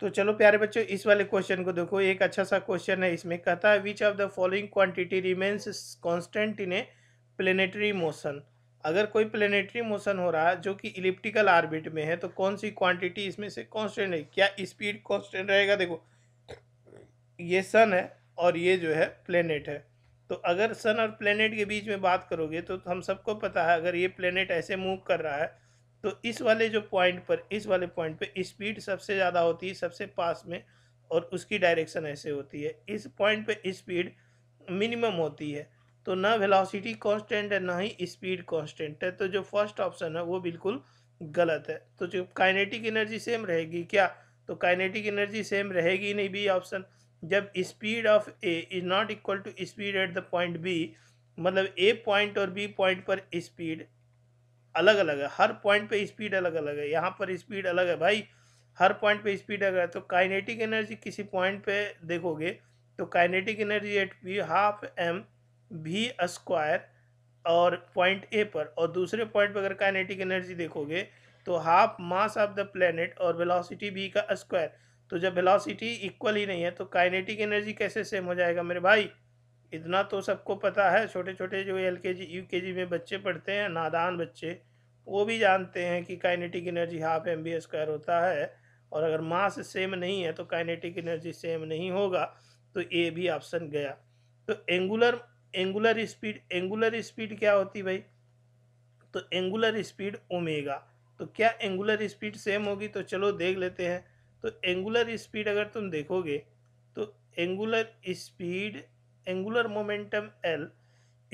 तो चलो प्यारे बच्चों इस वाले क्वेश्चन को देखो एक अच्छा सा क्वेश्चन है इसमें कहता है which of the following quantity remains constant in a planetary motion अगर कोई प्लेनेटरी मोशन हो रहा है जो कि इलिप्टिकल आर्बिट में है तो कौन सी क्वांटिटी इसमें से कॉन्स्टेंट है क्या स्पीड कॉन्स्टेंट रहेगा देखो ये सन है और ये जो है प्लेनेट है तो अगर सन और प्लेनेट के बीच में बात करोगे तो हम सबको पता है अगर ये प्लेनेट ऐसे मूव कर रहा है तो इस वाले जो पॉइंट पर इस वाले पॉइंट पे स्पीड सबसे ज़्यादा होती है सबसे पास में और उसकी डायरेक्शन ऐसे होती है इस पॉइंट पे स्पीड मिनिमम होती है तो ना वेलोसिटी कांस्टेंट है ना ही स्पीड कांस्टेंट है तो जो फर्स्ट ऑप्शन है वो बिल्कुल गलत है तो जो काइनेटिक एनर्जी सेम रहेगी क्या तो काइनेटिक एनर्जी सेम रहेगी नहीं बी ऑप्शन जब speed of A is not equal to speed at the point B मतलब ए पॉइंट और बी पॉइंट पर स्पीड अलग अलग है हर पॉइंट पे स्पीड अलग अलग है यहाँ पर स्पीड अलग है भाई हर पॉइंट पे स्पीड अलग है तो काइनेटिक एनर्जी किसी पॉइंट पे देखोगे तो kinetic energy at V half M V square और पॉइंट ए पर और दूसरे पॉइंट पर अगर काइनेटिक एनर्जी देखोगे तो half mass of the planet और वेलोसिटी बी का स्क्वायर तो जब वेलोसिटी इक्वल ही नहीं है तो काइनेटिक एनर्जी कैसे सेम हो जाएगा मेरे भाई इतना तो सबको पता है छोटे छोटे जो एल के जी यू के जी में बच्चे पढ़ते हैं नादान बच्चे वो भी जानते हैं कि kinetic energy half M V square होता है और अगर मास सेम नहीं है तो काइनेटिक एनर्जी सेम नहीं होगा तो ए भी ऑप्शन गया तो angular angular speed angular speed क्या होती भाई तो एंगुलर स्पीड ओमेगा तो क्या एंगुलर स्पीड सेम होगी तो चलो देख लेते हैं तो एंगुलर स्पीड अगर तुम देखोगे तो angular speed angular momentum L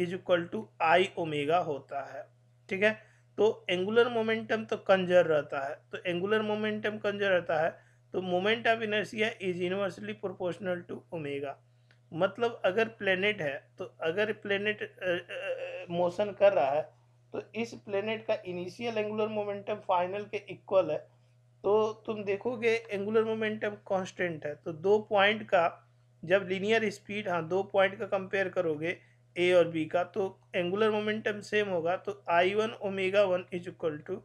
is equal to I omega होता है ठीक है तो एंगुलर मोमेंटम तो कंजर रहता है तो एंगुलर मोमेंटम कंजर रहता है तो moment of inertia is universally proportional to omega मतलब अगर प्लेनेट है तो अगर प्लेनेट मोशन कर रहा है तो इस प्लेनेट का इनिशियल एंगुलर मोमेंटम फाइनल के इक्वल है तो तुम देखोगे एंगुलर मोमेंटम कांस्टेंट है तो दो पॉइंट का जब लीनियर स्पीड हाँ दो पॉइंट का कंपेयर करोगे ए और बी का तो एंगुलर मोमेंटम सेम होगा तो I one omega one is equal to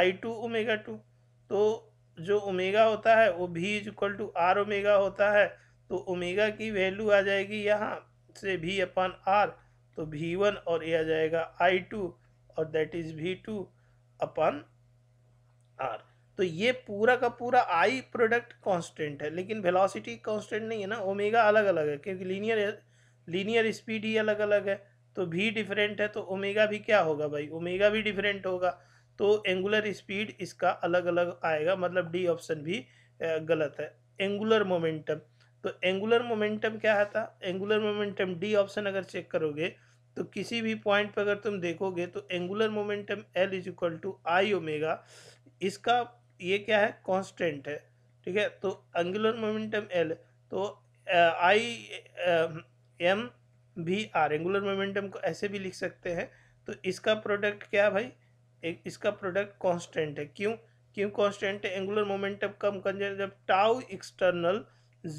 I two omega two तो जो ओमेगा होता है वो भी is equal to R omega होता है तो ओमेगा की वैल्यू आ जाएगी यहाँ से भी अपन आर तो भी वन और ए आ जाएगा आई टू और दैट इज़ भी टू अपन आर तो ये पूरा का पूरा आई प्रोडक्ट कांस्टेंट है लेकिन वेलोसिटी कांस्टेंट नहीं है ना ओमेगा अलग अलग है क्योंकि लीनियर लीनियर स्पीड ही अलग अलग है तो भी डिफरेंट है तो ओमेगा भी क्या होगा भाई ओमेगा भी डिफरेंट होगा तो एंगुलर स्पीड इसका अलग अलग आएगा मतलब डी ऑप्शन भी गलत है एंगुलर मोमेंटम तो एंगुलर मोमेंटम क्या है था एंगुलर मोमेंटम डी ऑप्शन अगर चेक करोगे तो किसी भी पॉइंट पर अगर तुम देखोगे तो angular momentum L is equal to I omega इसका ये क्या है कांस्टेंट है ठीक है तो एंगुलर मोमेंटम एल तो आई एम भी आर एंगुलर मोमेंटम को ऐसे भी लिख सकते हैं तो इसका प्रोडक्ट क्या है भाई एक इसका प्रोडक्ट कांस्टेंट है क्यों क्यों कांस्टेंट है एंगुलर मोमेंटम कम कंजर जब टाउ एक्सटर्नल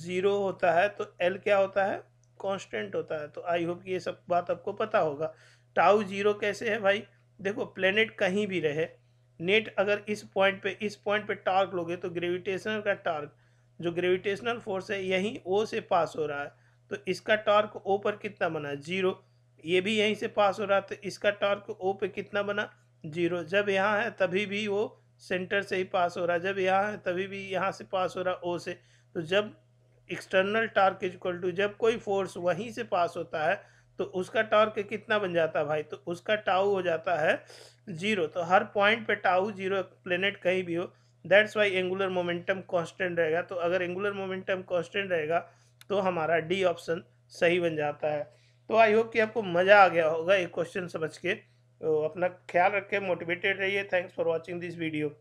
ज़ीरो होता है तो एल क्या होता है कांस्टेंट होता है तो आई होप ये सब बात आपको पता होगा टाउ ज़ीरो कैसे है भाई देखो प्लेनेट कहीं भी रहे नेट अगर इस पॉइंट पे इस पॉइंट पे टार्क लोगे तो ग्रेविटेशनल का टार्क जो ग्रेविटेशनल फोर्स है यहीं ओ से पास हो रहा है तो इसका टॉर्क ओ पर कितना बना जीरो ये भी यहीं से पास हो रहा है तो इसका टॉर्क ओ पे कितना बना जीरो जब यहाँ है तभी भी वो सेंटर से ही पास हो रहा है जब यहाँ है तभी भी यहाँ से पास हो रहा है ओ से तो जब external torque is equal to जब कोई फोर्स वहीं से पास होता है तो उसका टॉर्क कितना बन जाता है भाई तो उसका टाउ हो जाता है जीरो तो हर पॉइंट पे टाउ जीरो प्लेनेट कहीं भी हो that's why angular momentum constant रहेगा तो अगर एंगुलर मोमेंटम कांस्टेंट रहेगा तो हमारा डी ऑप्शन सही बन जाता है तो आई होप कि आपको मज़ा आ गया होगा एक क्वेश्चन समझ के तो अपना ख्याल रखें मोटिवेटेड रहिए thanks for watching this video